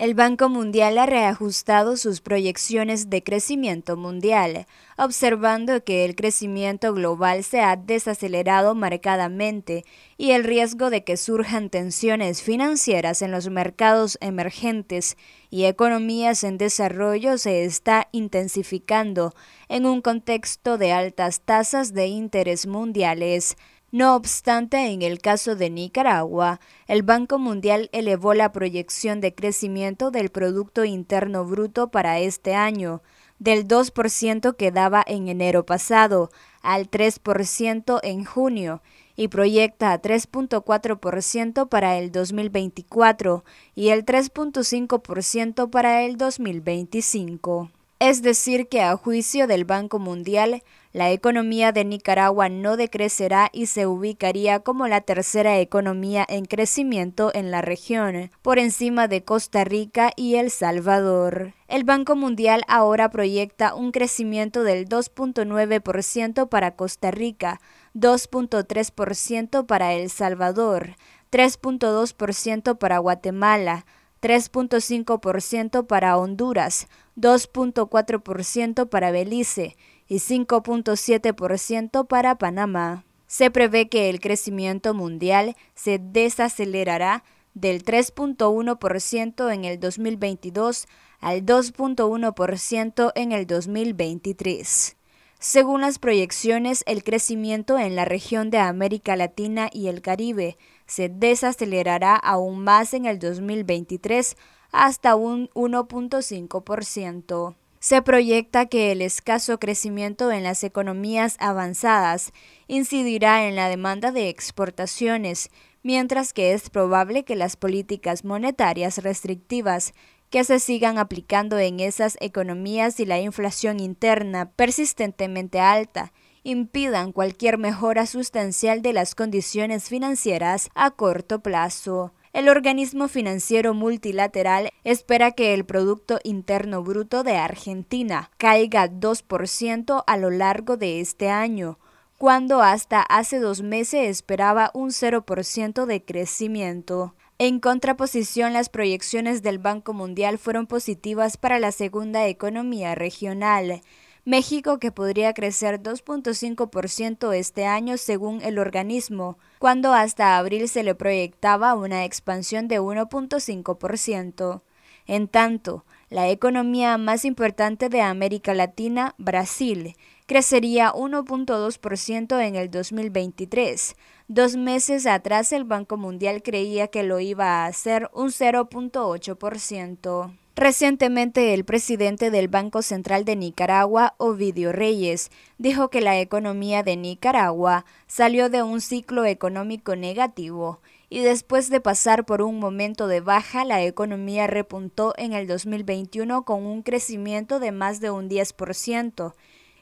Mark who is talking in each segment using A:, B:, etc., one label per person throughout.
A: El Banco Mundial ha reajustado sus proyecciones de crecimiento mundial, observando que el crecimiento global se ha desacelerado marcadamente y el riesgo de que surjan tensiones financieras en los mercados emergentes y economías en desarrollo se está intensificando en un contexto de altas tasas de interés mundiales. No obstante, en el caso de Nicaragua, el Banco Mundial elevó la proyección de crecimiento del Producto Interno Bruto para este año, del 2% que daba en enero pasado al 3% en junio y proyecta 3.4% para el 2024 y el 3.5% para el 2025. Es decir, que a juicio del Banco Mundial, la economía de Nicaragua no decrecerá y se ubicaría como la tercera economía en crecimiento en la región, por encima de Costa Rica y El Salvador. El Banco Mundial ahora proyecta un crecimiento del 2.9% para Costa Rica, 2.3% para El Salvador, 3.2% para Guatemala, 3.5% para Honduras, 2.4% para Belice y 5.7% para Panamá. Se prevé que el crecimiento mundial se desacelerará del 3.1% en el 2022 al 2.1% en el 2023. Según las proyecciones, el crecimiento en la región de América Latina y el Caribe se desacelerará aún más en el 2023 hasta un 1.5%. Se proyecta que el escaso crecimiento en las economías avanzadas incidirá en la demanda de exportaciones, mientras que es probable que las políticas monetarias restrictivas que se sigan aplicando en esas economías y la inflación interna persistentemente alta impidan cualquier mejora sustancial de las condiciones financieras a corto plazo el organismo financiero multilateral espera que el Producto Interno Bruto de Argentina caiga 2% a lo largo de este año, cuando hasta hace dos meses esperaba un 0% de crecimiento. En contraposición, las proyecciones del Banco Mundial fueron positivas para la segunda economía regional, México que podría crecer 2.5% este año según el organismo, cuando hasta abril se le proyectaba una expansión de 1.5%. En tanto, la economía más importante de América Latina, Brasil, crecería 1.2% en el 2023. Dos meses atrás el Banco Mundial creía que lo iba a hacer un 0.8%. Recientemente, el presidente del Banco Central de Nicaragua, Ovidio Reyes, dijo que la economía de Nicaragua salió de un ciclo económico negativo y después de pasar por un momento de baja, la economía repuntó en el 2021 con un crecimiento de más de un 10%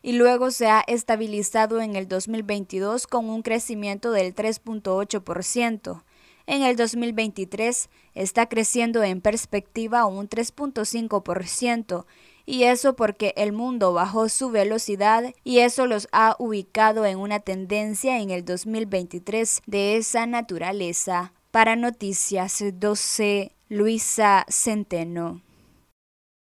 A: y luego se ha estabilizado en el 2022 con un crecimiento del 3.8% en el 2023 está creciendo en perspectiva un 3.5% y eso porque el mundo bajó su velocidad y eso los ha ubicado en una tendencia en el 2023 de esa naturaleza. Para Noticias 12, Luisa Centeno.